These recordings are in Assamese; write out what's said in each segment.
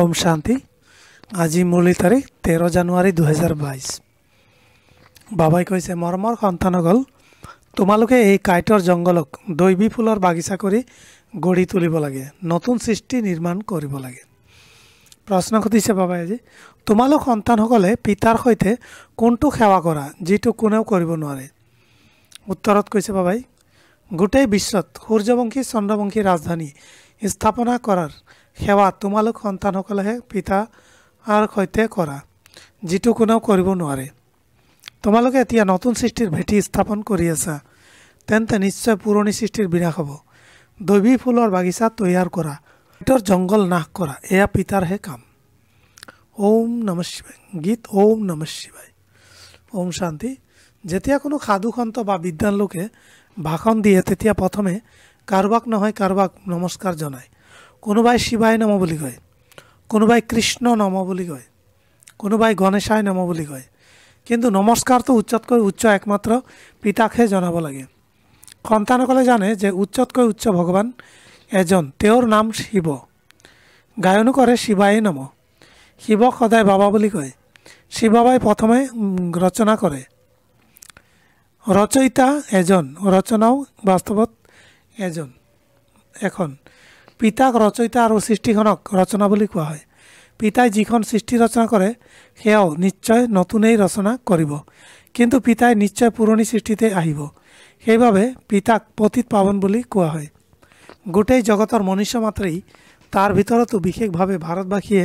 ওম শান্তি আজি মুৰলী তাৰিখ তেৰো জানুয়াৰি দুহাজাৰ বাইশ বাবাই কৈছে মৰমৰ সন্তানসকল তোমালোকে এই কাইটৰ জংগলক দৈবী ফুলৰ বাগিচা কৰি গঢ়ি তুলিব লাগে নতুন সৃষ্টি নিৰ্মাণ কৰিব লাগে প্ৰশ্ন সুধিছে বাবাই আজি তোমালোক সন্তানসকলে পিতাৰ সৈতে কোনটো সেৱা কৰা যিটো কোনেও কৰিব নোৱাৰে উত্তৰত কৈছে বাবাই গোটেই বিশ্বত সূৰ্যবংশী চন্দ্ৰবংশী ৰাজধানী স্থাপনা কৰাৰ সেৱা তোমালোক সন্তানসকলেহে পিতাৰ সৈতে কৰা যিটো কোনেও কৰিব নোৱাৰে তোমালোকে এতিয়া নতুন সৃষ্টিৰ ভেটি স্থাপন কৰি আছা তেন্তে নিশ্চয় পুৰণি সৃষ্টিৰ বিনাশ হ'ব দৈৱী ফুলৰ বাগিচা তৈয়াৰ কৰা পেটৰ জংঘল নাশ কৰা এয়া পিতাৰহে কাম ওম নম শিৱাই গীত ওম নম শিৱাই ওম শান্তি যেতিয়া কোনো সাধুসন্ত বা বিদ্যান লোকে ভাষণ দিয়ে তেতিয়া প্ৰথমে কাৰোবাক নহয় কাৰোবাক নমস্কাৰ জনায় কোনোবাই শিবায় নম বুলি কয় কোনোবাই কৃষ্ণ নম বুলি কয় কোনোবাই গণেশায় নম বুলি কয় কিন্তু নমস্কাৰটো উচ্চতকৈ উচ্চ একমাত্ৰ পিতাকহে জনাব লাগে সন্তানসকলে জানে যে উচ্চতকৈ উচ্চ ভগৱান এজন তেওঁৰ নাম শিৱ গায়নো কৰে শিৱায়ে নম শিৱক সদায় বাবা বুলি কয় শিৱবাই প্ৰথমে ৰচনা কৰে ৰচয়িতা এজন ৰচনাও বাস্তৱত এজন এখন পিতাক রচয়িতা আৰু সৃষ্টিখনক ৰচনা বুলি কোৱা হয় পিতাই যিখন সৃষ্টি ৰচনা কৰে সেয়াও নিশ্চয় নতুনেই ৰচনা কৰিব কিন্তু পিতাই নিশ্চয় পুৰণি সৃষ্টিতে আহিব সেইবাবে পিতাক পতীত পাবন বুলি কোৱা হয় গোটেই জগতৰ মনুষ্য মাত্ৰেই তাৰ ভিতৰতো বিশেষভাৱে ভাৰতবাসীয়ে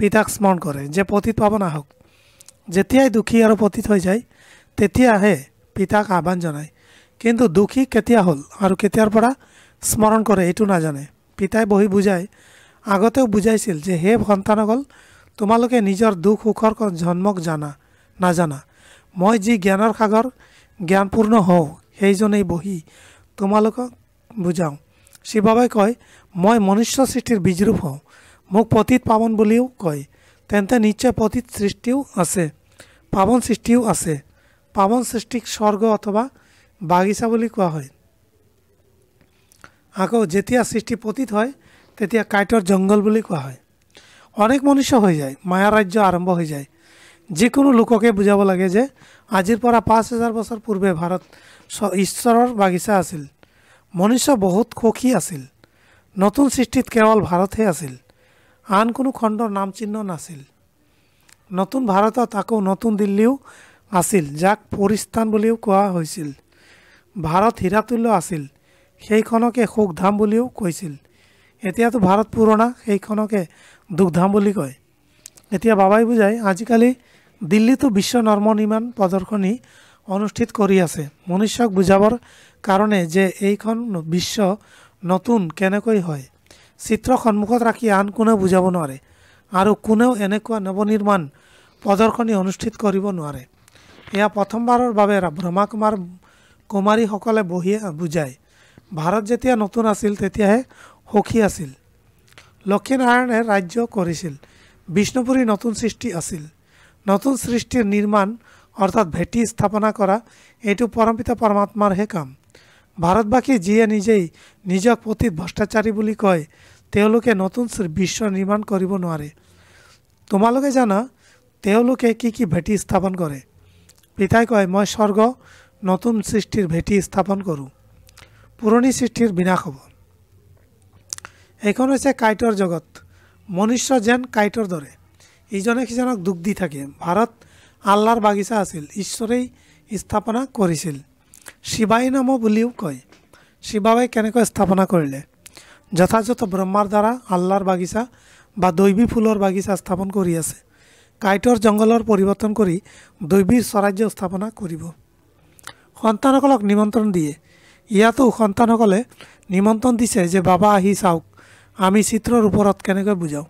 পিতাক স্মৰণ কৰে যে পতীত পাবন আহক যেতিয়াই দুখী আৰু পতীত হৈ যায় তেতিয়াহে পিতাক আহ্বান জনায় কিন্তু দুখী কেতিয়া হ'ল আৰু কেতিয়াৰ পৰা স্মৰণ কৰে এইটো নাজানে পিতাই বহি বুজাই আগতেও বুজাইছিল যে হে সন্তানসকল তোমালোকে নিজৰ দুখ সুখৰ জন্মক জানা নাজানা মই যি জ্ঞানৰ সাগৰ জ্ঞানপূৰ্ণ হওঁ সেইজনেই বহি তোমালোকক বুজাওঁ শিৱবাই কয় মই মনুষ্য সৃষ্টিৰ বিজৰূপ হওঁ মোক পতীত পাৱন বুলিও কয় তেন্তে নিশ্চয় পতীত সৃষ্টিও আছে পাৱন সৃষ্টিও আছে পাৱন সৃষ্টিক স্বৰ্গ অথবা বাগিচা বুলি কোৱা হয় আকৌ যেতিয়া সৃষ্টি পতীত হয় তেতিয়া কাইটৰ জংগল বুলি কোৱা হয় অনেক মনুষ্য হৈ যায় মায়াৰাজ্য আৰম্ভ হৈ যায় যিকোনো লোককে বুজাব লাগে যে আজিৰ পৰা পাঁচ হেজাৰ বছৰ পূৰ্বে ভাৰত ঈশ্বৰৰ বাগিচা আছিল মনুষ্য বহুত সুখী আছিল নতুন সৃষ্টিত কেৱল ভাৰতহে আছিল আন কোনো খণ্ডৰ নাম চিহ্ন নাছিল নতুন ভাৰতত আকৌ নতুন দিল্লীও আছিল যাক পৰিস্থান বুলিও কোৱা হৈছিল ভাৰত হীৰাতুল্য আছিল সেইখনকে সুখধাম বুলিও কৈছিল এতিয়াতো ভাৰত পুৰণা সেইখনকে দুখধাম বুলি কয় এতিয়া বাবাই বুজায় আজিকালি দিল্লীতো বিশ্ব নৰ্মনিৰ্মাণ প্ৰদৰ্শনী অনুষ্ঠিত কৰি আছে মনুষ্যক বুজাবৰ কাৰণে যে এইখন বিশ্ব নতুন কেনেকৈ হয় চিত্ৰ সন্মুখত ৰাখি আন কোনেও বুজাব নোৱাৰে আৰু কোনেও এনেকুৱা নৱনিৰ্মাণ প্ৰদৰ্শনী অনুষ্ঠিত কৰিব নোৱাৰে এয়া প্ৰথমবাৰৰ বাবে ব্ৰহ্মা কুমাৰ কুমাৰীসকলে বহিয়ে বুজায় ভাৰত যেতিয়া নতুন আছিল তেতিয়াহে সুখী আছিল লক্ষীনাৰায়ণে ৰাজ্য কৰিছিল বিষ্ণুপুরী নতুন সৃষ্টি আছিল নতুন সৃষ্টিৰ নিৰ্মাণ অৰ্থাৎ ভেটি স্থাপনা কৰা এইটো পৰমপিতা পৰমাত্মাৰহে কাম ভাৰতবাসী যিয়ে নিজেই নিজক পতীত ভ্ৰষ্টাচাৰী বুলি কয় তেওঁলোকে নতুন বিশ্ব নিৰ্মাণ কৰিব নোৱাৰে তোমালোকে জানা তেওঁলোকে কি কি ভেটি স্থাপন কৰে পিতাই কয় মই স্বৰ্গ নতুন সৃষ্টিৰ ভেটি স্থাপন কৰোঁ পুৰণি সৃষ্টিৰ বিনাশ হ'ব সেইখন হৈছে কাইটৰ জগত মনুষ্য যেন কাইটৰ দৰে ইজনে সিজনক দুখ দি থাকে ভাৰত আল্লাৰ বাগিচা আছিল ঈশ্বৰেই স্থাপনা কৰিছিল শিৱাই নাম বুলিও কয় শিৱাবাই কেনেকৈ স্থাপনা কৰিলে যথাযথ ব্ৰহ্মাৰ দ্বাৰা আল্লাৰ বাগিচা বা দৈৱী ফুলৰ বাগিচা স্থাপন কৰি আছে কাইটৰ জংঘলৰ পৰিৱৰ্তন কৰি দৈৱীৰ স্বৰাজ্য স্থাপনা কৰিব সন্তানসকলক নিমন্ত্ৰণ দিয়ে ইয়াতো সন্তানসকলে নিমন্ত্ৰণ দিছে যে বাবা আহি চাওক আমি চিত্ৰৰ ওপৰত কেনেকৈ বুজাওঁ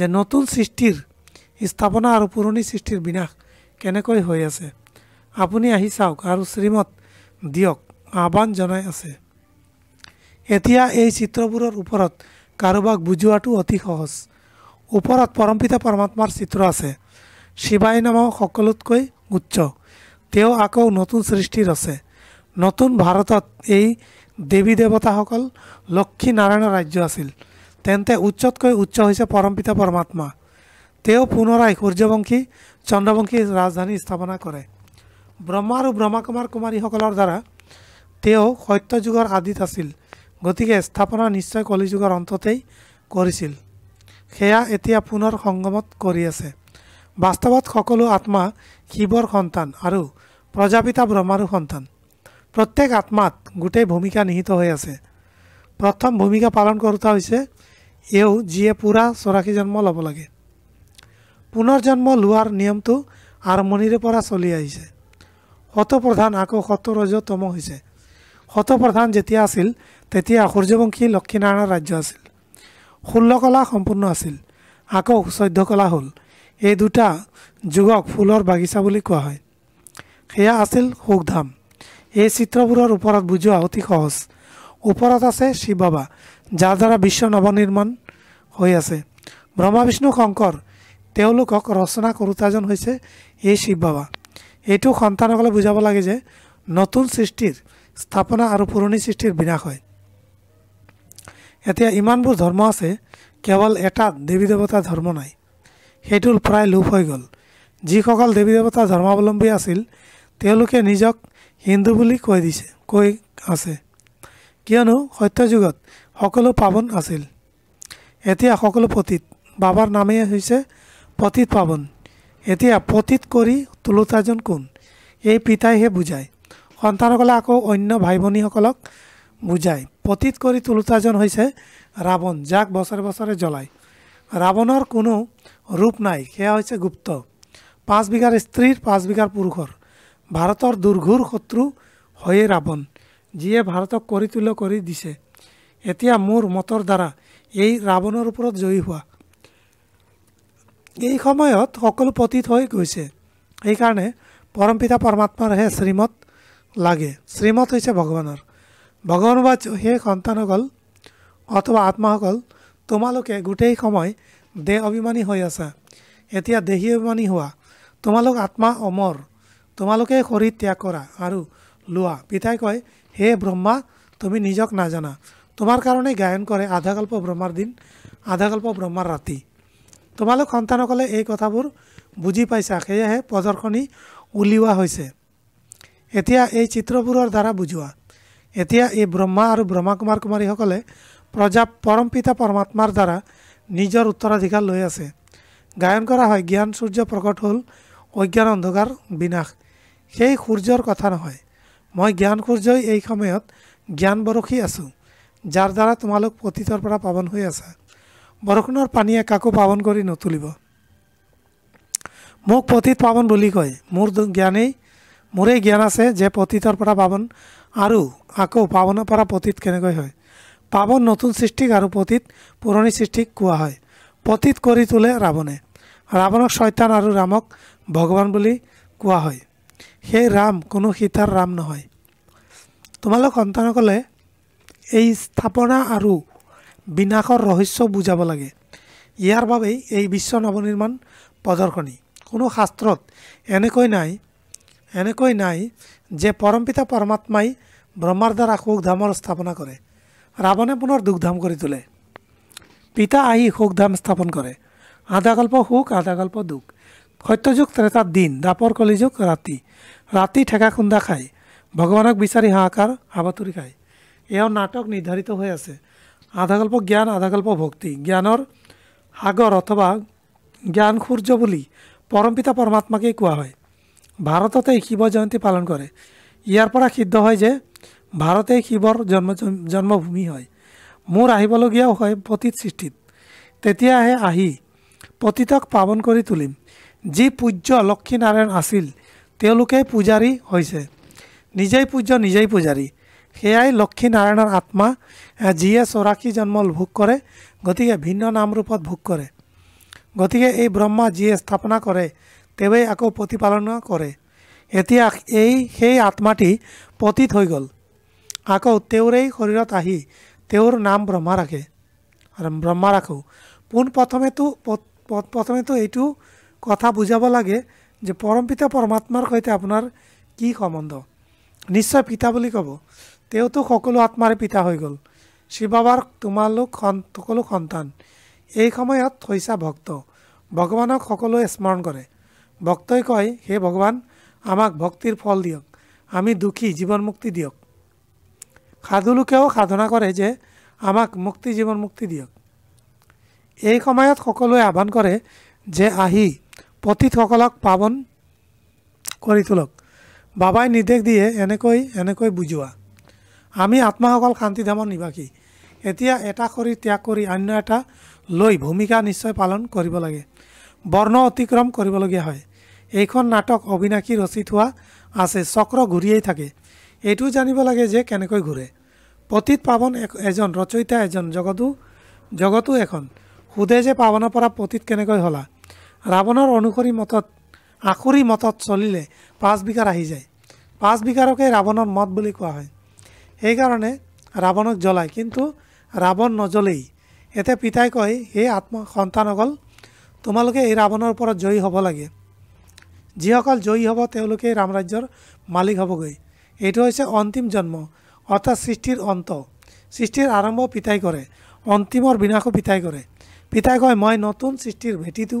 যে নতুন সৃষ্টিৰ স্থাপনা আৰু পুৰণি সৃষ্টিৰ বিনাশ কেনেকৈ হৈ আছে আপুনি আহি চাওক আৰু শ্ৰীমত দিয়ক আহ্বান জনাই আছে এতিয়া এই চিত্ৰবোৰৰ ওপৰত কাৰোবাক বুজোৱাটো অতি সহজ ওপৰত পৰমপিতা পৰমাত্মাৰ চিত্ৰ আছে শিৱাই নামৰ সকলোতকৈ উচ্চ তেওঁ আকৌ নতুন সৃষ্টিৰ আছে নতুন ভাৰতত এই দেৱী দেৱতাসকল লক্ষী নাৰায়ণৰ ৰাজ্য আছিল তেন্তে উচ্চতকৈ উচ্চ হৈছে পৰম্পিত পৰমাত্মা তেওঁ পুনৰাই সূৰ্যবংশী চন্দ্ৰবংশী ৰাজধানী স্থাপনা কৰে ব্ৰহ্মা আৰু ব্ৰহ্মা কুমাৰ কুমাৰীসকলৰ দ্বাৰা তেওঁ সত্য যুগৰ আদিত আছিল গতিকে স্থাপনা নিশ্চয় কলিযুগৰ অন্ততেই কৰিছিল সেয়া এতিয়া পুনৰ সংগমত কৰি আছে বাস্তৱত সকলো আত্মা শিৱৰ সন্তান আৰু প্ৰজাপিতা ব্ৰহ্মাৰো সন্তান প্ৰত্যেক আত্মাত গোটেই ভূমিকা নিহিত হৈ আছে প্ৰথম ভূমিকা পালন কৰোঁতা হৈছে এওঁ যিয়ে পূৰা চৌৰাশী জন্ম ল'ব লাগে পুনৰ জন্ম লোৱাৰ নিয়মটো আৰম্ভণিৰে পৰা চলি আহিছে শতপ্ৰধান আকৌ শতৰজতম হৈছে শতপ্ৰধান যেতিয়া আছিল তেতিয়া সূৰ্যবংশী লক্ষ্মীনাৰায়ণৰ ৰাজ্য আছিল ষোল্ল কলা সম্পূৰ্ণ আছিল আকৌ চৈধ্য কলা হ'ল এই দুটা যুগক ফুলৰ বাগিচা বুলি কোৱা হয় সেয়া আছিল সুখধাম এই চিত্ৰবোৰৰ ওপৰত বুজোৱা অতি সহজ ওপৰত আছে শিৱ বাবা যাৰ দ্বাৰা বিশ্ব নৱনিৰ্মাণ হৈ আছে ব্ৰহ্মা বিষ্ণু শংকৰ তেওঁলোকক ৰচনা কৰোতাজন হৈছে এই শিৱ বাবা এইটো সন্তানসকলে বুজাব লাগে যে নতুন সৃষ্টিৰ স্থাপনা আৰু পুৰণি সৃষ্টিৰ বিনাশ হয় এতিয়া ইমানবোৰ ধৰ্ম আছে কেৱল এটা দেৱী দেৱতা ধৰ্ম নাই সেইটো প্ৰায় লোপ হৈ গ'ল যিসকল দেৱী দেৱতা ধৰ্মাৱলম্বী আছিল তেওঁলোকে নিজক হিন্দু বুলি কৈ দিছে কৈ আছে কিয়নো সত্যযুগত সকলো পাৱন আছিল এতিয়া সকলো পতীত বাবাৰ নামেই হৈছে পতীত পাৱন এতিয়া পতীত কৰি তোলোতাজন কোন এই পিতাইহে বুজায় সন্তানসকলে আকৌ অন্য ভাই ভনীসকলক বুজায় পতীত কৰি তোলোতাজন হৈছে ৰাৱণ যাক বছৰে বছৰে জ্বলায় ৰাৱণৰ কোনো ৰূপ নাই সেয়া হৈছে গুপ্ত পাঁচ বিঘাৰ স্ত্ৰীৰ পাঁচ বিঘাৰ পুৰুষৰ ভাৰতৰ দুৰ্ঘুৰ শত্ৰু হয়ে ৰাৱণ যিয়ে ভাৰতক কৰি তুল কৰি দিছে এতিয়া মোৰ মতৰ দ্বাৰা এই ৰাৱণৰ ওপৰত জয়ী হোৱা এই সময়ত সকলো পতীত হৈ গৈছে সেইকাৰণে পৰম পিতা পৰমাত্মাৰহে শ্ৰীমত লাগে শ্ৰীমত হৈছে ভগৱানৰ ভগৱান বা সেই সন্তানসকল অথবা আত্মাসকল তোমালোকে গোটেই সময় দেহ অভিমানী হৈ আছা এতিয়া দেহী অভিমানী হোৱা তোমালোক আত্মা অমৰ তোমালোকে শৰীৰ ত্যাগ কৰা আৰু লোৱা পিতাই কয় হে ব্ৰহ্মা তুমি নিজক নাজানা তোমাৰ কাৰণে গায়ন কৰে আধাকল্প ব্ৰহ্মাৰ দিন আধাকল্প ব্ৰহ্মাৰ ৰাতি তোমালোক সন্তানসকলে এই কথাবোৰ বুজি পাইছা সেয়েহে প্ৰদৰ্শনী উলিওৱা হৈছে এতিয়া এই চিত্ৰবোৰৰ দ্বাৰা বুজোৱা এতিয়া এই ব্ৰহ্মা আৰু ব্ৰহ্মা কুমাৰ কুমাৰীসকলে প্ৰজা পিতা পৰমাত্মাৰ দ্বাৰা নিজৰ উত্তৰাধিকাৰ লৈ আছে গায়ন কৰা হয় জ্ঞান সূৰ্য প্ৰকট হ'ল অজ্ঞান অন্ধকাৰ বিনাশ সেই সূৰ্যৰ কথা নহয় মই জ্ঞান সূৰ্যই এই সময়ত জ্ঞান বৰশী আছোঁ যাৰ দ্বাৰা তোমালোক অতীতৰ পৰা পাৱন হৈ আছা বৰষুণৰ পানীয়ে কাকো পাৱন কৰি নুতুলিব মোক পতীত পাৱন বুলি কয় মোৰ জ্ঞানেই মোৰেই জ্ঞান আছে যে পতীতৰ পৰা পাৱন আৰু আকৌ পাৱনৰ পৰা পতীত কেনেকৈ হয় পাৱন নতুন সৃষ্টিক আৰু পতীত পুৰণি সৃষ্টিক কোৱা হয় পতীত কৰি তোলে ৰাৱণে ৰাৱণক শৈতান আৰু ৰামক ভগৱান বুলি কোৱা হয় সেই ৰাম কোনো সীতাৰ ৰাম নহয় তোমালোক সন্তানসকলে এই স্থাপনা আৰু বিনাশৰ ৰহস্য বুজাব লাগে ইয়াৰ বাবেই এই বিশ্ব নৱনিৰ্মাণ প্ৰদৰ্শনী কোনো শাস্ত্ৰত এনেকৈ নাই এনেকৈ নাই যে পৰম পিতা পৰমাত্মাই ব্ৰহ্মাৰ ব্ৰহ্মাৰদাৰ আশোকধামৰ স্থাপনা কৰে ৰাৱণে পুনৰ দুখধাম কৰি তোলে পিতা আহি সুখধাম স্থাপন কৰে আধা আধাকল্প সুখ আধাকল্প দুখ সত্যযুগ ত্ৰেতাৰ দিন দাপৰ কলিযুগ ৰাতি ৰাতি ঠেকা খুন্দা খায় ভগৱানক বিচাৰি হাহাকাৰ হাবাতুৰি খায় এয়াও নাটক নিৰ্ধাৰিত হৈ আছে আধা গল্প জ্ঞান আধা গল্প ভক্তি জ্ঞানৰ সাগৰ অথবা জ্ঞান সূৰ্য বুলি পৰম পিতা পৰমাত্মাকেই কোৱা হয় ভাৰততে শিৱ জয়ন্তী পালন কৰে ইয়াৰ পৰা সিদ্ধ হয় যে ভাৰতেই শিৱৰ জন্ম জন্মভূমি হয় মোৰ আহিবলগীয়াও হয় পতীত সৃষ্টিত তেতিয়াহে আহি পতীতক পাৱন কৰি তুলিম যি পূজ্য লক্ষ্মীনাৰায়ণ আছিল তেওঁলোকেই পূজাৰী হৈছে নিজেই পূজ্য নিজেই পূজাৰী সেয়াই লক্ষ্মী নাৰায়ণৰ আত্মা যিয়ে চৌৰাশী জন্ম ভোগ কৰে গতিকে ভিন্ন নাম ৰূপত ভোগ কৰে গতিকে এই ব্ৰহ্মা যিয়ে স্থাপনা কৰে তেওঁৱেই আকৌ প্ৰতিপালন কৰে এতিয়া এই সেই আত্মাটি পতীত হৈ গ'ল আকৌ তেওঁৰেই শৰীৰত আহি তেওঁৰ নাম ব্ৰহ্মা ৰাখে ব্ৰহ্মা ৰাখোঁ পোন প্ৰথমেতো প্ৰথমেতো এইটো কথা বুজাব লাগে যে পৰমপিতা পৰমাত্মাৰ সৈতে আপোনাৰ কি সম্বন্ধ নিশ্চয় পিতা বুলি ক'ব তেওঁতো সকলো আত্মাৰে পিতা হৈ গ'ল শিৱ বাবাৰ তোমালোক সকলো সন্তান এই সময়ত হৈছা ভক্ত ভগৱানক সকলোৱে স্মৰণ কৰে ভক্তই কয় হে ভগৱান আমাক ভক্তিৰ ফল দিয়ক আমি দুখী জীৱন মুক্তি দিয়ক সাধুলোকেও সাধনা কৰে যে আমাক মুক্তি জীৱন মুক্তি দিয়ক এই সময়ত সকলোৱে আহ্বান কৰে যে আহি পতীতসকলক পাৱন কৰি তোলক বাবাই নিৰ্দেশ দিয়ে এনেকৈ এনেকৈ বুজোৱা আমি আত্মাসকল শান্তি শান্তিধামৰ নিবাসী এতিয়া এটা কৰি ত্যাগ কৰি অন্য এটা লৈ ভূমিকা নিশ্চয় পালন কৰিব লাগে বৰ্ণ অতিক্ৰম কৰিবলগীয়া হয় এইখন নাটক অবিনাশী ৰচিত হোৱা আছে চক্ৰ ঘূৰিয়েই থাকে এইটো জানিব লাগে যে কেনেকৈ ঘূৰে পতীত পাৱন এজন ৰচয়িতা এজন জগতো জগতো এখন সুধে যে পাৱনৰ পৰা পতীত কেনেকৈ হ'লা ৰাৱণৰ অনুসৰি মতত আখুৰি মতত চলিলে পাঁচ বিকাৰ আহি যায় পাঁচ বিকাৰকে ৰাৱণৰ মত বুলি কোৱা হয় সেইকাৰণে ৰাৱণক জ্বলায় কিন্তু ৰাৱণ নজ্বলেই এতিয়া পিতাই কয় সেই আত্ম সন্তানসকল তোমালোকে এই ৰাৱণৰ ওপৰত জয়ী হ'ব লাগে যিসকল জয়ী হ'ব তেওঁলোকেই ৰামৰাজ্যৰ মালিক হ'বগৈ এইটো হৈছে অন্তিম জন্ম অৰ্থাৎ সৃষ্টিৰ অন্ত সৃষ্টিৰ আৰম্ভ পিতাই কৰে অন্তিমৰ বিনাশো পিতাই কৰে পিতাই কয় মই নতুন সৃষ্টিৰ ভেটিটো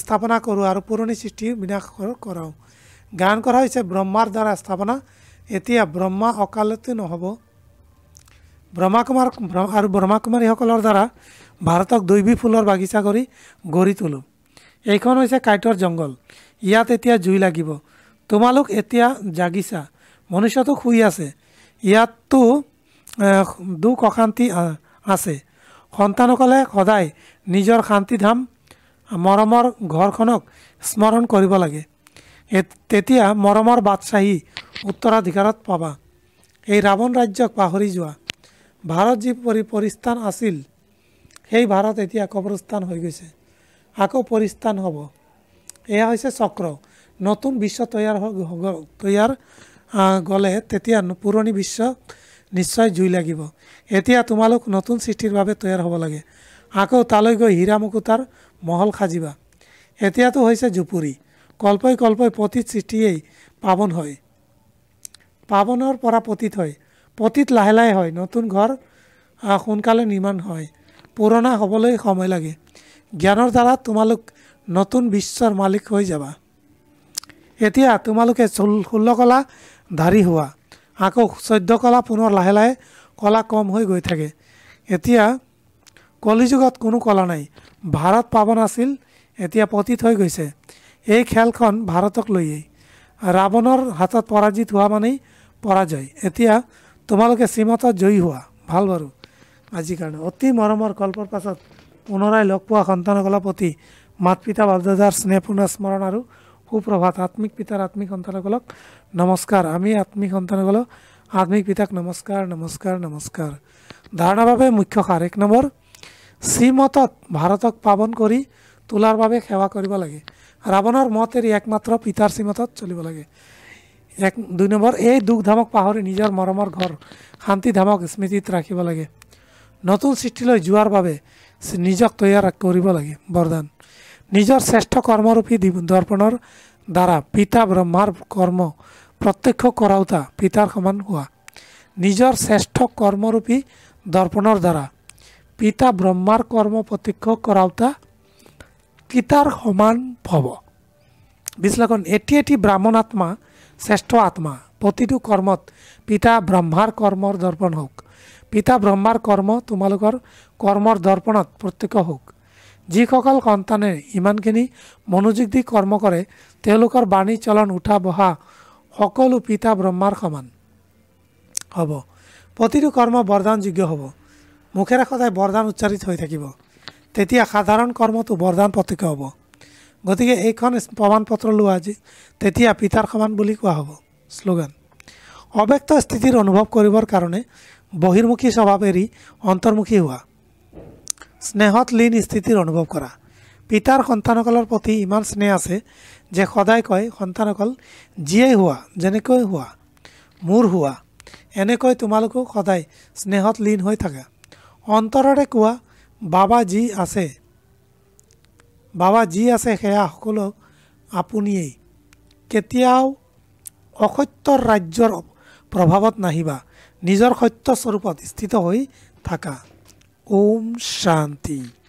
স্থাপনা কৰোঁ আৰু পুৰণি সৃষ্টি বিনাশ কৰাওঁ গান কৰা হৈছে ব্ৰহ্মাৰ দ্বাৰা স্থাপনা এতিয়া ব্ৰহ্মা অকালতে নহ'ব ব্ৰহ্মা কুমাৰ আৰু ব্ৰহ্মা কুমাৰীসকলৰ দ্বাৰা ভাৰতক দৈৱী ফুলৰ বাগিচা কৰি গঢ়ি তোলোঁ এইখন হৈছে কাঁইটৰ জংঘল ইয়াত এতিয়া জুই লাগিব তোমালোক এতিয়া জাগিছা মনুষ্যটো শুই আছে ইয়াততো দুখ অশান্তি আছে সন্তানসকলে সদায় নিজৰ শান্তিধাম মৰমৰ ঘৰখনক স্মৰণ কৰিব লাগে তেতিয়া মৰমৰ বাদশাহী উত্তৰাধিকাৰত পাবা এই ৰাৱণ ৰাজ্যক পাহৰি যোৱা ভাৰত যি পৰিস্থান আছিল সেই ভাৰত এতিয়া কবৰস্থান হৈ গৈছে আকৌ পৰিস্থান হ'ব এয়া হৈছে চক্ৰ নতুন বিশ্ব তৈয়াৰ তৈয়াৰ গ'লে তেতিয়া পুৰণি বিশ্ব নিশ্চয় জুই লাগিব এতিয়া তোমালোক নতুন সৃষ্টিৰ বাবে তৈয়াৰ হ'ব লাগে আকৌ তালৈ গৈ হীৰা মুকুতাৰ মহল সাজিবা এতিয়াতো হৈছে জুপুৰি কল্পই কল্পই পতীত সৃষ্টিয়েই পাৱন হয় পাৱনৰ পৰা পতীত হয় পতীত লাহে লাহে হয় নতুন ঘৰ সোনকালে নিৰ্মাণ হয় পুৰণা হ'বলৈ সময় লাগে জ্ঞানৰ দ্বাৰা তোমালোক নতুন বিশ্বৰ মালিক হৈ যাবা এতিয়া তোমালোকে ষোল্ল কলা ধাৰী হোৱা আকৌ চৈধ্য কলা পুনৰ লাহে লাহে কলা কম হৈ গৈ থাকে এতিয়া কলিযুগত কোনো কলা নাই ভাৰত পাৱন আছিল এতিয়া পতীত হৈ গৈছে এই খেলখন ভাৰতক লৈয়েই ৰাৱণৰ হাতত পৰাজিত হোৱা মানেই পৰাজয় এতিয়া তোমালোকে শ্ৰীমত জয়ী হোৱা ভাল বাৰু আজিৰ কাৰণে অতি মৰমৰ কল্পৰ পাছত পুনৰাই লগ পোৱা সন্তানসকলৰ প্ৰতি মাত পিতা বাপদাদাৰ স্নেহপূৰ্ণ স্মৰণ আৰু সুপ্ৰভাত আত্মিক পিতাৰ আত্মিক সন্তানসকলক নমস্কাৰ আমি আত্মিক সন্তানসকলক আত্মিক পিতাক নমস্কাৰ নমস্কাৰ নমস্কাৰ ধাৰণাৰ বাবে মুখ্য সাৰ এক নম্বৰ শ্ৰীমতত ভাৰতক পাৱন কৰি তোলাৰ বাবে সেৱা কৰিব লাগে ৰাৱণৰ মতেৰে একমাত্ৰ পিতাৰ শ্ৰীমতত চলিব লাগে এক দুই নম্বৰ এই দুখ ধামক পাহৰি নিজৰ মৰমৰ ঘৰ শান্তি ধামক স্মৃতিত ৰাখিব লাগে নতুন সৃষ্টিলৈ যোৱাৰ বাবে নিজক তৈয়াৰ কৰিব লাগে বৰদান নিজৰ শ্ৰেষ্ঠ কৰ্মৰূপী দৰ্পণৰ দ্বাৰা পিতা ব্ৰহ্মাৰ কৰ্ম প্ৰত্যক্ষ কৰাওঁতা পিতাৰ সমান হোৱা নিজৰ শ্ৰেষ্ঠ কৰ্মৰূপী দৰ্পণৰ দ্বাৰা পিতা ব্ৰহ্মাৰ কৰ্ম প্ৰত্যক্ষ কৰাওতা পিতাৰ সমান ভৱ বিশ্লেষণ এটি এটি ব্ৰাহ্মণ আত্মা শ্ৰেষ্ঠ আত্মা প্ৰতিটো কৰ্মত পিতা ব্ৰহ্মাৰ কৰ্মৰ দৰ্পণ হওক পিতা ব্ৰহ্মাৰ কৰ্ম তোমালোকৰ কৰ্মৰ দৰ্পণত প্ৰত্যক্ষ হওক যিসকল সন্তানে ইমানখিনি মনোযোগ দি কৰ্ম কৰে তেওঁলোকৰ বাণী চলন উঠা বহা সকলো পিতা ব্ৰহ্মাৰ সমান হ'ব প্ৰতিটো কৰ্ম বৰদানযোগ্য হ'ব মুখেৰে সদায় বৰদান উচ্চাৰিত হৈ থাকিব তেতিয়া সাধাৰণ কৰ্মটো বৰদান প্ৰতীক হ'ব গতিকে এইখন প্ৰমাণ পত্ৰ লোৱা আজি তেতিয়া পিতাৰ সমান বুলি কোৱা হ'ব শ্লোগান অব্যক্ত স্থিতিৰ অনুভৱ কৰিবৰ কাৰণে বহিৰ্মুখী স্বভাৱ এৰি অন্তৰ্মুখী হোৱা স্নেহত লীন স্থিতিৰ অনুভৱ কৰা পিতাৰ সন্তানসকলৰ প্ৰতি ইমান স্নেহ আছে যে সদায় কয় সন্তানসকল যিয়েই হোৱা যেনেকৈ হোৱা মোৰ হোৱা এনেকৈ তোমালোকো সদায় স্নেহত লীন হৈ থাকা অন্তৰৰে কোৱা বাবা যি আছে বাবা যি আছে সেয়া সকলো আপুনিয়েই কেতিয়াও অসত্যৰ ৰাজ্যৰ প্ৰভাৱত নাহিবা নিজৰ সত্যস্বৰূপত স্থিত হৈ থাকা ওম শান্তি